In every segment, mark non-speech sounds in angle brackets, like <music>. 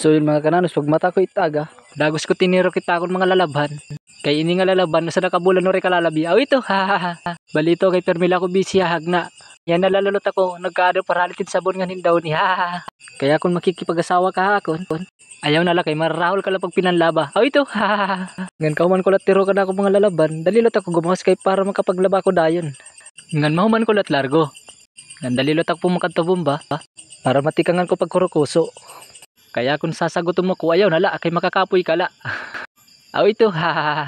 So yun mga kananos, pag mata ko itaga, ah. dagos ko tiniro kita akong mga lalaban. Kay ini nga lalaban, nasa nakabulan no kalalabi. Aw ito, ha Balito kay Permila ko busy hahag ah, na. Yan nalalulot ako, nagkaado paralitin sabon nga daw ni ha Kaya kung makikipag-asawa ka akon, ayaw na kay marahol ka lang pag pinanlaba. Aw ito, ha Ngan kauman ko latiro ka na ako mga lalaban, dalilot ako gumawas kay para makapaglaba ko dayon. Ngan mahuman ko lat largo. Ngan dalilot ako pumakantobomba, para matikangan ko pagkurukuso. Kaya kung sasagutin mo ko ayaw nala kay makakapoy kala. <laughs> Aw ito ha.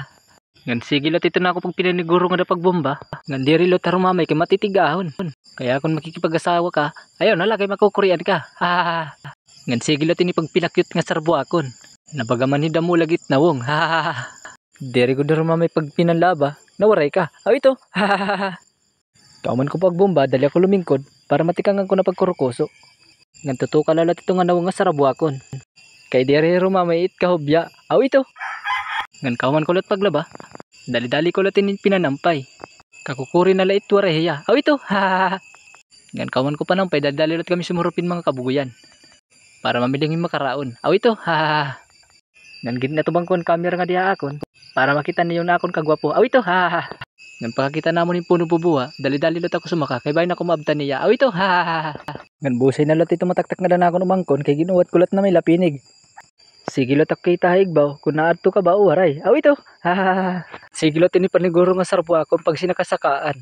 Ngan sige lot ito na ako pag pinaniguro nga pag bomba. Ngan diri lot taro mamay kay matitigahon. Kaya kung makikipag-asawa ka, ayaw nala kay makukurian ka. Ha. Ngan sige lot ini pagpilakyot nga sarbo akon. Nabagaman hidam damo lagit na wong. Ha. Diri ko daro mamay pag pinanlaba, nawaray ka. Aw ito. Ha. Kauman ko bomba, dali ako lumingkod para matikangan ko na pagkurukoso ngantuto kalalat ito nga nawang ano, nga sarabuakon. Kay dere rumamait kahubya, aw ito. Ngan kawan kulot paglaba, dali-dali kulatin in pinanampay. Kakukuri nala itwara heya, aw ito, ha Ngan kawan ko panampay, dali-dali lot kami sumurupin mga kabuguyan. Para mamiling makaraon, aw ito, ha Ngan gid na tubang kon camera nga diha akon, para makita niyo na akon kagwapo, aw ito, ha Ngan pakakita namo ni puno bubuha, dali-dali lot ako sumaka, kay bayan ako maabtan niya, aw ito, ha Ngan busay na lati tumataktak na lang ako ng mangkon kay ginuwat kulat na may lapinig. Sige lo takita haigbaw, kung naadto ka ba o waray. Aw ito, Sige lo tinipaniguro nga sarpo akong pag sinakasakaan.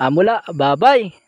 Amula, babay!